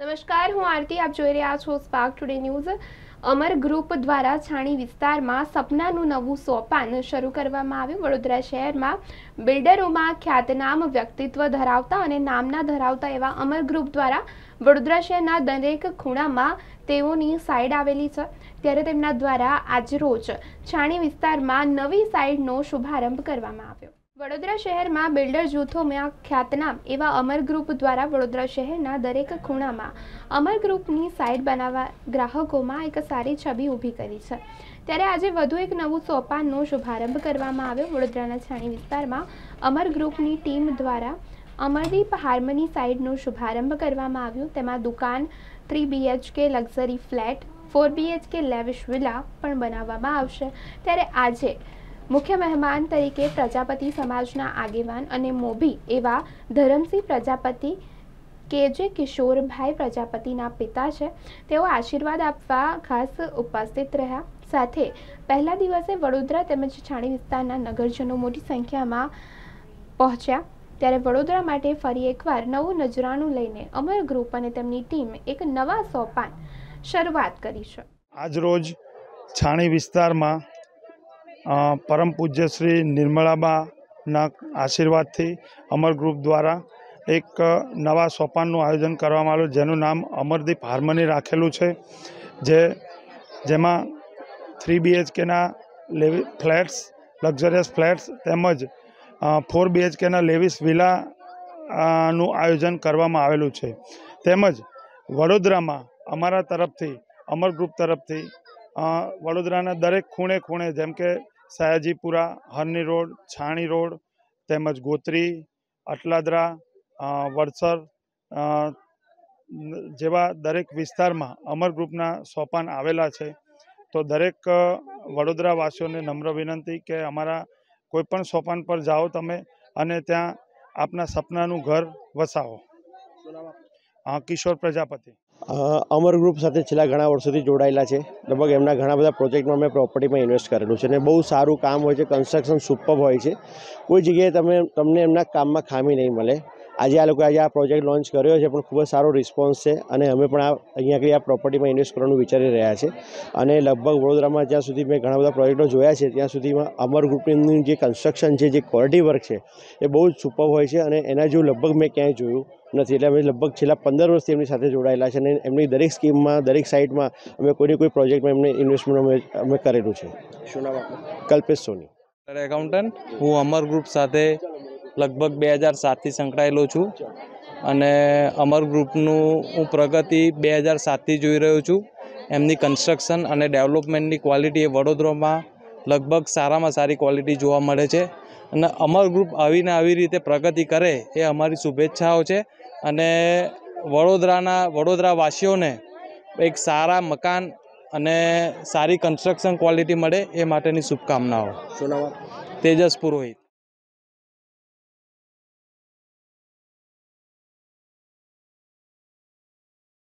નમસ્કાર હું આરતી આપ જોઈ રહ્યા છો spark today news Amar group દ્વારા છાણી વિસ્તારમાં સપનાનું નવું સોપાન શરૂ કરવામાં આવ્યું વડોદરા શહેરમાં બિલ્ડરોમાં ખ્યાતનામ વ્યક્તિત્વ ધરાવતા અને નામના ધરાવતા એવા અમર ગ્રુપ દ્વારા વડોદરા શહેરના દરેક ખૂણામાં તેઓની સાઇડ આવેલી છે ત્યારે તેમના દ્વારા આજરોજ છાણી વિસ્તારમાં નવી સાઇડનો શુભારંભ કરવામાં આવ્યો વડોદરા શહેરમાં બિલ્ડર જૂથોમાં ખ્યાતનામ એવા અમર ગ્રુપ દ્વારા વડોદરા શહેરના દરેક ખૂણામાં અમર ગ્રુપની સાઇટ બનાવવા ગ્રાહકોમાં એક સારી છબી ઊભી કરી છે ત્યારે આજે વધુ એક નવું સોપાનનો શુભારંભ કરવામાં આવ્યો વડોદરાના છાણી વિસ્તારમાં અમર ગ્રુપની ટીમ દ્વારા અમરદીપ હાર્મની સાઇડનો શુભારંભ કરવામાં આવ્યો તેમાં દુકાન three BHK luxury flat four BHK lavish villa પણ બનાવવામાં આવશે ત્યારે આજે મુખ્ય મહેમાન તરીકે પ્રજાપતિ સમાજના આગેવાન અને મોભી એવા ધરમસિંહ પ્રજાપતિ કે જે કિશોરભાઈ પ્રજાપતિના પિતા છે તેઓ આશીર્વાદ આપવા ખાસ ઉપસ્થિત રહ્યા સાથે પહેલા દિવસે વડોદરા તેમજ છાણી વિસ્તારના નગરજનો મોટી સંખ્યામાં પહોંચ્યા ત્યારે વડોદરા માટે ફરી એકવાર નવું નજરાણું લઈને અમર ગ્રુપ અને તેમની ટીમ એક નવા સોપાન શરૂઆત કરી છે આજ રોજ છાણી વિસ્તારમાં પરમ પૂજ્ય શ્રી નિર્મળાબાના આશીર્વાદથી અમર ગ્રુપ દ્વારા એક નવા સોપાનનું આયોજન કરવામાં આવ્યું જેનું નામ અમરદીપ હાર્મની રાખેલું છે જે જેમાં થ્રી બીએચકેના લેવી ફ્લેટ્સ લક્ઝરિયસ ફ્લેટ્સ તેમજ ફોર બીએચકેના લેવિસ વિલાનું આયોજન કરવામાં આવેલું છે તેમજ વડોદરામાં અમારા તરફથી અમર ગ્રુપ તરફથી વડોદરાના દરેક ખૂણે ખૂણે જેમ કે સયાજીપુરા હરની રોડ છાણી રોડ તેમજ ગોત્રી અટલાદરા વડસર જેવા દરેક વિસ્તારમાં અમર ગ્રુપના સોપાન આવેલા છે તો દરેક વડોદરાવાસીઓને નમ્ર વિનંતી કે અમારા કોઈપણ સોપાન પર જાઓ તમે અને ત્યાં આપના સપનાનું ઘર વસાવો કિશોર પ્રજાપતિ અમર ગ્રુપ સાથે છેલ્લા ઘણા વર્ષોથી જોડાયેલા છે લગભગ એમના ઘણા બધા પ્રોજેક્ટમાં મેં પ્રોપર્ટીમાં ઇન્વેસ્ટ કરેલું છે અને બહુ સારું કામ હોય છે કન્સ્ટ્રક્શન સુપર હોય છે કોઈ જગ્યાએ તમે તમને એમના કામમાં ખામી નહીં મળે આજે આ લોકો આજે આ પ્રોજેક્ટ લોન્ચ કર્યો છે પણ ખૂબ જ સારો રિસ્પોન્સ છે અને અમે પણ આ અહીંયા આગળ આ પ્રોપર્ટીમાં ઇન્વેસ્ટ કરવાનું વિચારી રહ્યા છે અને લગભગ વડોદરામાં જ્યાં સુધી મેં ઘણા બધા પ્રોજેક્ટો જોયા છે ત્યાં સુધીમાં અમર ગ્રુપનું જે કન્સ્ટ્રક્શન છે જે ક્વોલિટી વર્ક છે એ બહુ જ સુપર હોય છે અને એના જેવું લગભગ મેં ક્યાંય જોયું નથી એટલે અમે લગભગ છેલ્લા પંદર વર્ષથી એમની સાથે જોડાયેલા છે અને એમની દરેક સ્કીમમાં દરેક સાઇટમાં અમે કોઈને કોઈ પ્રોજેક્ટમાં એમને ઇન્વેસ્ટમેન્ટ અમે અમે કરેલું છે શું નામ કલ્પેશ સોની એકાઉન્ટન્ટ હું અમર ગ્રુપ સાથે લગભગ બે હજાર સાતથી સંકળાયેલો છું અને અમર ગ્રુપનું હું પ્રગતિ બે હજાર સાતથી જોઈ રહ્યો છું એમની કન્સ્ટ્રક્શન અને ડેવલપમેન્ટની ક્વોલિટી એ વડોદરામાં લગભગ સારામાં સારી ક્વોલિટી જોવા મળે છે અને અમર ગ્રુપ આવીને આવી રીતે પ્રગતિ કરે એ અમારી શુભેચ્છાઓ છે અને વડોદરાના વડોદરાવાસીઓને એક સારા મકાન અને સારી કન્સ્ટ્રક્શન ક્વોલિટી મળે એ માટેની શુભકામનાઓ તેજસ પુરોહિત